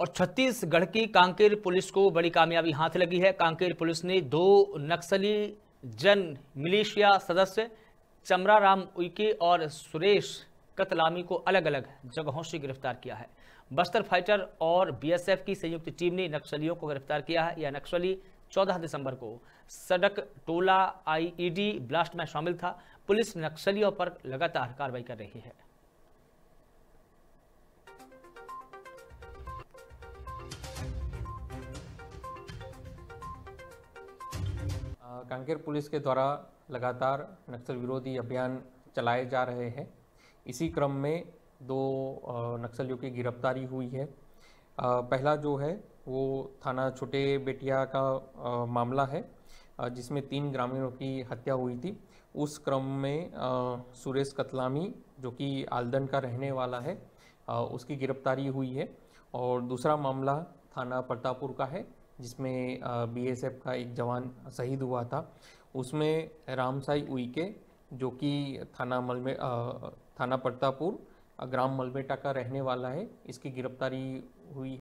और छत्तीसगढ़ की कांकेर पुलिस को बड़ी कामयाबी हाथ लगी है कांकेर पुलिस ने दो नक्सली जन मिलिशिया सदस्य चमरा राम उइके और सुरेश कतलामी को अलग अलग जगहों से गिरफ्तार किया है बस्तर फाइटर और बीएसएफ की संयुक्त टीम ने नक्सलियों को गिरफ्तार किया है यह नक्सली 14 दिसंबर को सड़क टोला आईईडी ब्लास्ट में शामिल था पुलिस नक्सलियों पर लगातार कार्रवाई कर रही है कांकेर पुलिस के द्वारा लगातार नक्सल विरोधी अभियान चलाए जा रहे हैं इसी क्रम में दो नक्सलियों की गिरफ्तारी हुई है पहला जो है वो थाना छोटे बेटिया का मामला है जिसमें तीन ग्रामीणों की हत्या हुई थी उस क्रम में सुरेश कतलामी जो कि आलदन का रहने वाला है उसकी गिरफ्तारी हुई है और दूसरा मामला थाना प्रतापुर का है जिसमें बीएसएफ का एक जवान शहीद हुआ था उसमें रामसाई उइके जो कि थाना मलबे थाना प्रतापुर ग्राम मलबेटा का रहने वाला है इसकी गिरफ्तारी हुई